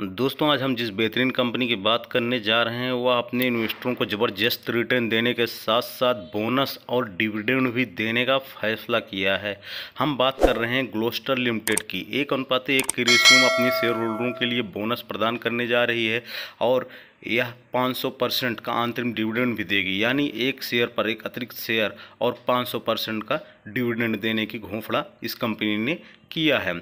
दोस्तों आज हम जिस बेहतरीन कंपनी की बात करने जा रहे हैं वह अपने इन्वेस्टरों को ज़बरदस्त रिटर्न देने के साथ साथ बोनस और डिविडेंड भी देने का फैसला किया है हम बात कर रहे हैं ग्लोस्टर लिमिटेड की एक अनुपात एक की अपने शेयर होल्डरों के लिए बोनस प्रदान करने जा रही है और यह 500 परसेंट का अंतरिम डिविडेंड भी देगी यानी एक शेयर पर एक अतिरिक्त शेयर और 500 परसेंट का डिविडेंड देने की घोफड़ा इस कंपनी ने किया है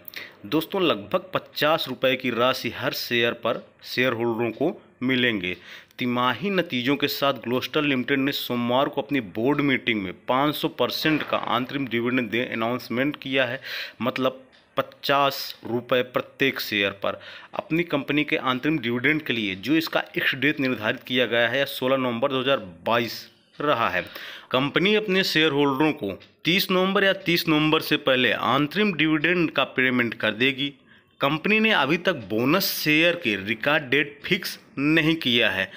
दोस्तों लगभग पचास रुपये की राशि हर शेयर पर शेयर होल्डरों को मिलेंगे तिमाही नतीजों के साथ ग्लोस्टर लिमिटेड ने सोमवार को अपनी बोर्ड मीटिंग में 500 परसेंट का अंतरिम डिविडेंड दे अनाउंसमेंट किया है मतलब पचास रुपये प्रत्येक शेयर पर अपनी कंपनी के अंतरिम डिविडेंड के लिए जो इसका एक्स डेट निर्धारित किया गया है सोलह नवंबर 2022 रहा है कंपनी अपने शेयर होल्डरों को 30 नवंबर या 30 नवंबर से पहले अंतरिम डिविडेंड का पेमेंट कर देगी कंपनी ने अभी तक बोनस शेयर के रिकॉर्ड डेट फिक्स नहीं किया है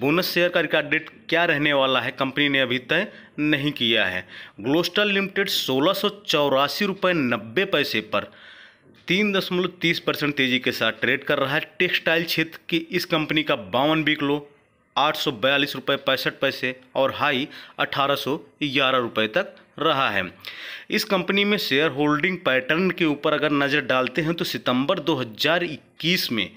बोनस शेयर का रिकॉर्ड डेट क्या रहने वाला है कंपनी ने अभी तय नहीं किया है ग्लोस्टल लिमिटेड सोलह सौ चौरासी रुपये नब्बे पैसे पर तीन दशमलव तीस परसेंट तेजी के साथ ट्रेड कर रहा है टेक्सटाइल क्षेत्र की इस कंपनी का बावन बिक लो आठ सौ बयालीस रुपये पैंसठ पैसे और हाई अठारह सौ ग्यारह रुपये तक रहा है इस कंपनी में शेयर होल्डिंग पैटर्न के ऊपर अगर नज़र डालते हैं तो सितंबर 2021 में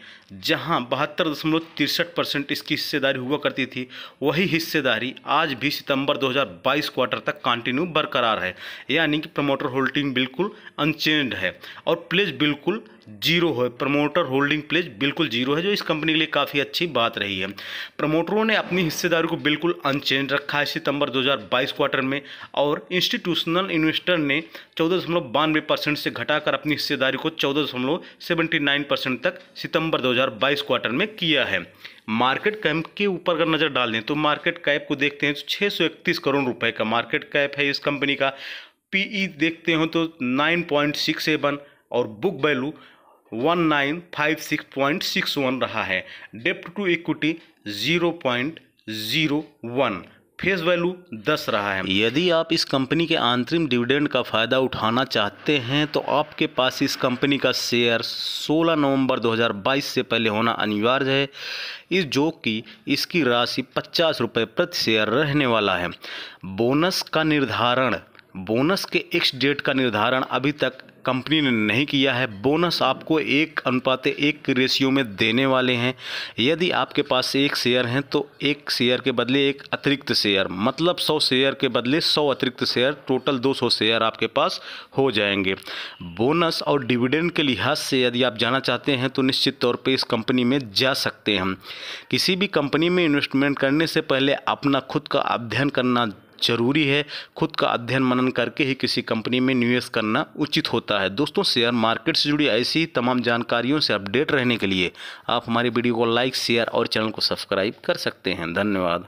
जहां बहत्तर दशमलव तिरसठ परसेंट इसकी हिस्सेदारी हुआ करती थी वही हिस्सेदारी आज भी सितंबर 2022 क्वार्टर तक कंटिन्यू बरकरार है यानी कि प्रमोटर होल्डिंग बिल्कुल अनचेंज है और प्लेज बिल्कुल जीरो है प्रमोटर होल्डिंग प्लेज बिल्कुल जीरो है जो इस कंपनी के लिए काफ़ी अच्छी बात रही है प्रमोटरों ने अपनी हिस्सेदारी को बिल्कुल अनचेंज रखा है सितंबर 2022 क्वार्टर में और इन इंस्टीट्यूशनल इन्वेस्टर ने चौदह दशमलव बानवे परसेंट से घटाकर अपनी हिस्सेदारी को चौदह दशमलव सेवेंटी नाइन परसेंट तक सितंबर 2022 क्वार्टर में किया है मार्केट कैप के ऊपर अगर नज़र डाल दें तो मार्केट कैप को देखते हैं तो छः सौ इकतीस करोड़ रुपए का मार्केट कैप है इस कंपनी का पीई देखते हो तो नाइन पॉइंट सिक्स सेवन और book value one nine five six point six one रहा है डेप्ट to equity zero point zero one face value दस रहा है यदि आप इस कंपनी के अंतरिम डिविडेंड का फ़ायदा उठाना चाहते हैं तो आपके पास इस कंपनी का शेयर 16 नवंबर 2022 से पहले होना अनिवार्य है इस जो कि इसकी राशि पचास रुपये प्रति शेयर रहने वाला है बोनस का निर्धारण बोनस के एक्स डेट का निर्धारण अभी तक कंपनी ने नहीं किया है बोनस आपको एक अनुपात एक रेशियो में देने वाले हैं यदि आपके पास एक शेयर हैं तो एक शेयर के बदले एक अतिरिक्त शेयर मतलब सौ शेयर के बदले सौ अतिरिक्त शेयर टोटल दो सौ शेयर आपके पास हो जाएंगे बोनस और डिविडेंड के लिहाज से यदि आप जाना चाहते हैं तो निश्चित तौर पर इस कंपनी में जा सकते हैं किसी भी कंपनी में इन्वेस्टमेंट करने से पहले अपना खुद का अध्ययन करना जरूरी है खुद का अध्ययन मनन करके ही किसी कंपनी में निवेश करना उचित होता है दोस्तों शेयर मार्केट से जुड़ी ऐसी ही तमाम जानकारियों से अपडेट रहने के लिए आप हमारी वीडियो को लाइक शेयर और चैनल को सब्सक्राइब कर सकते हैं धन्यवाद